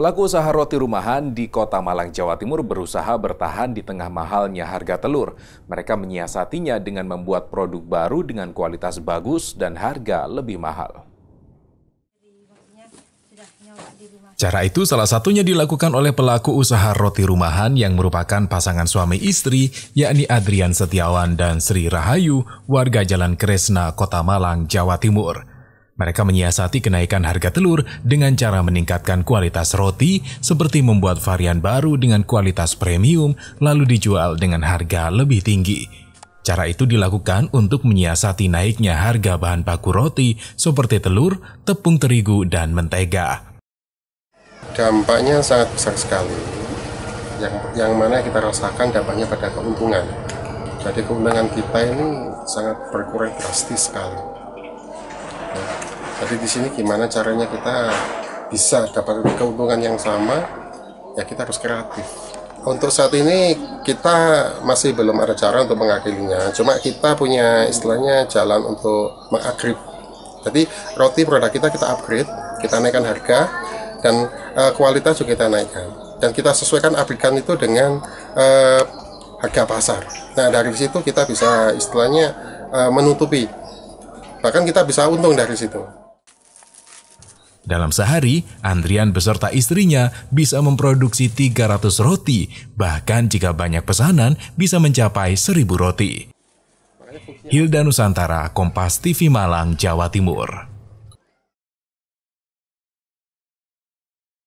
Pelaku usaha roti rumahan di kota Malang, Jawa Timur berusaha bertahan di tengah mahalnya harga telur. Mereka menyiasatinya dengan membuat produk baru dengan kualitas bagus dan harga lebih mahal. Cara itu salah satunya dilakukan oleh pelaku usaha roti rumahan yang merupakan pasangan suami istri, yakni Adrian Setiawan dan Sri Rahayu, warga Jalan Kresna, Kota Malang, Jawa Timur. Mereka menyiasati kenaikan harga telur dengan cara meningkatkan kualitas roti, seperti membuat varian baru dengan kualitas premium, lalu dijual dengan harga lebih tinggi. Cara itu dilakukan untuk menyiasati naiknya harga bahan baku roti seperti telur, tepung terigu, dan mentega. Dampaknya sangat besar sekali. Yang, yang mana kita rasakan dampaknya pada keuntungan. Jadi keuntungan kita ini sangat berkurang drastis sekali jadi di sini gimana caranya kita bisa dapat keuntungan yang sama, ya kita harus kreatif. Untuk saat ini kita masih belum ada cara untuk mengakhirinya. Cuma kita punya istilahnya jalan untuk mengupgrade. Jadi roti produk kita kita upgrade, kita naikkan harga dan uh, kualitas juga kita naikkan. Dan kita sesuaikan aplikan itu dengan uh, harga pasar. Nah dari situ kita bisa istilahnya uh, menutupi. Bahkan kita bisa untung dari situ. Dalam sehari, Andrian beserta istrinya bisa memproduksi 300 roti, bahkan jika banyak pesanan bisa mencapai 1000 roti. Hilda Nusantara, Kompas TV Malang, Jawa Timur.